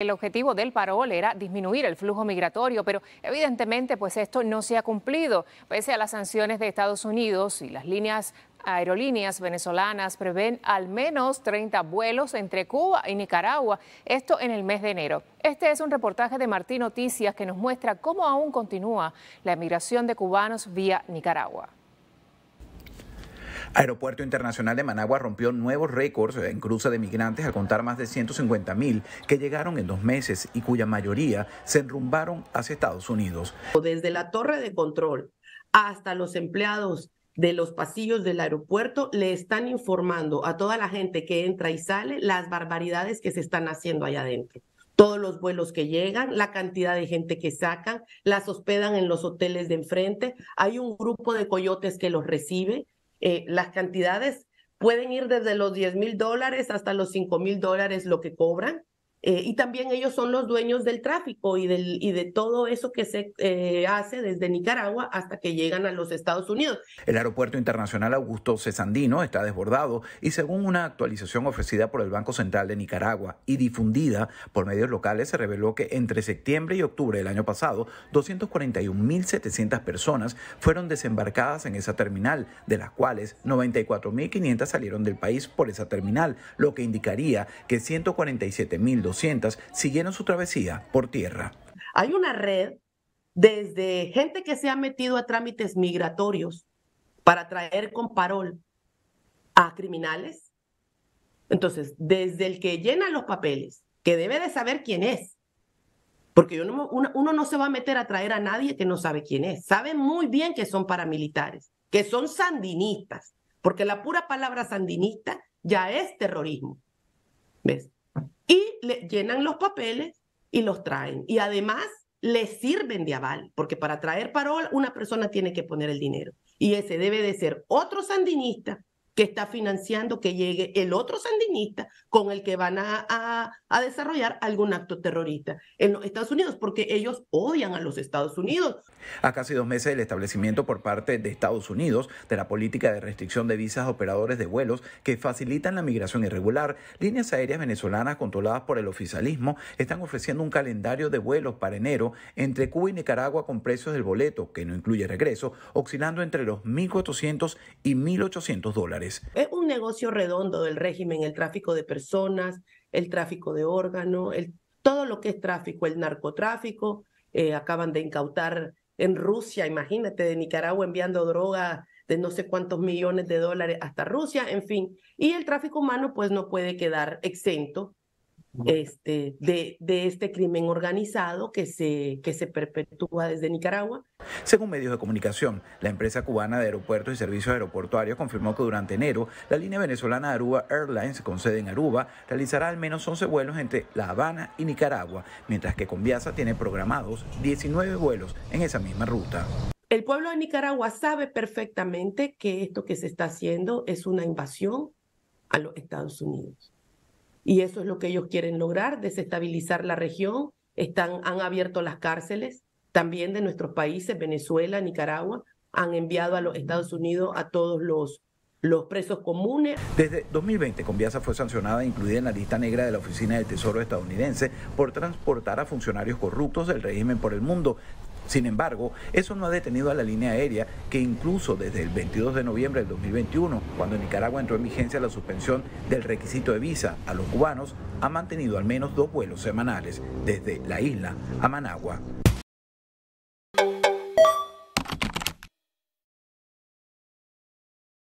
El objetivo del parol era disminuir el flujo migratorio, pero evidentemente pues esto no se ha cumplido. Pese a las sanciones de Estados Unidos y las líneas aerolíneas venezolanas prevén al menos 30 vuelos entre Cuba y Nicaragua, esto en el mes de enero. Este es un reportaje de Martín Noticias que nos muestra cómo aún continúa la emigración de cubanos vía Nicaragua. Aeropuerto Internacional de Managua rompió nuevos récords en cruza de migrantes al contar más de 150 mil que llegaron en dos meses y cuya mayoría se enrumbaron hacia Estados Unidos. Desde la torre de control hasta los empleados de los pasillos del aeropuerto le están informando a toda la gente que entra y sale las barbaridades que se están haciendo allá adentro todos los vuelos que llegan, la cantidad de gente que sacan, las hospedan en los hoteles de enfrente. Hay un grupo de coyotes que los recibe, eh, las cantidades pueden ir desde los 10 mil dólares hasta los 5 mil dólares lo que cobran. Eh, y también ellos son los dueños del tráfico y, del, y de todo eso que se eh, hace desde Nicaragua hasta que llegan a los Estados Unidos. El aeropuerto internacional Augusto Cesandino está desbordado y según una actualización ofrecida por el Banco Central de Nicaragua y difundida por medios locales, se reveló que entre septiembre y octubre del año pasado, 241.700 personas fueron desembarcadas en esa terminal, de las cuales 94.500 salieron del país por esa terminal, lo que indicaría que 147.000 siguieron su travesía por tierra. Hay una red desde gente que se ha metido a trámites migratorios para traer con parol a criminales. Entonces, desde el que llena los papeles, que debe de saber quién es, porque uno, uno no se va a meter a traer a nadie que no sabe quién es. Sabe muy bien que son paramilitares, que son sandinistas, porque la pura palabra sandinista ya es terrorismo. ¿Ves? y le llenan los papeles y los traen. Y además les sirven de aval, porque para traer parol una persona tiene que poner el dinero. Y ese debe de ser otro sandinista que está financiando que llegue el otro sandinista con el que van a, desarrollar algún acto terrorista en los Estados Unidos, porque ellos odian a los Estados Unidos. A casi dos meses del establecimiento por parte de Estados Unidos de la política de restricción de visas a operadores de vuelos que facilitan la migración irregular, líneas aéreas venezolanas controladas por el oficialismo están ofreciendo un calendario de vuelos para enero entre Cuba y Nicaragua con precios del boleto, que no incluye regreso, oscilando entre los 1.400 y 1.800 dólares. Es un negocio redondo del régimen, el tráfico de personas, el tráfico de órganos, todo lo que es tráfico, el narcotráfico. Eh, acaban de incautar en Rusia, imagínate, de Nicaragua enviando droga de no sé cuántos millones de dólares hasta Rusia, en fin. Y el tráfico humano pues no puede quedar exento este, de, este crimen organizado que se, que se perpetúa desde Nicaragua. Según medios de comunicación, la empresa cubana de aeropuertos y servicios aeroportuarios confirmó que durante enero la línea venezolana Aruba Airlines, con sede en Aruba, realizará al menos 11 vuelos entre La Habana y Nicaragua, mientras que Conviasa tiene programados 19 vuelos en esa misma ruta. El pueblo de Nicaragua sabe perfectamente que esto que se está haciendo es una invasión a los Estados Unidos y eso es lo que ellos quieren lograr, desestabilizar la región. Están, han abierto las cárceles también de nuestros países, Venezuela, Nicaragua, han enviado a los Estados Unidos a todos los los presos comunes. Desde 2020, Conviasa fue sancionada incluida en la lista negra de la Oficina del Tesoro estadounidense por transportar a funcionarios corruptos del régimen por el mundo, sin embargo, eso no ha detenido a la línea aérea que incluso desde el 22 de noviembre del 2021, cuando Nicaragua entró en vigencia la suspensión del requisito de visa a los cubanos, ha mantenido al menos dos vuelos semanales desde la isla a Managua.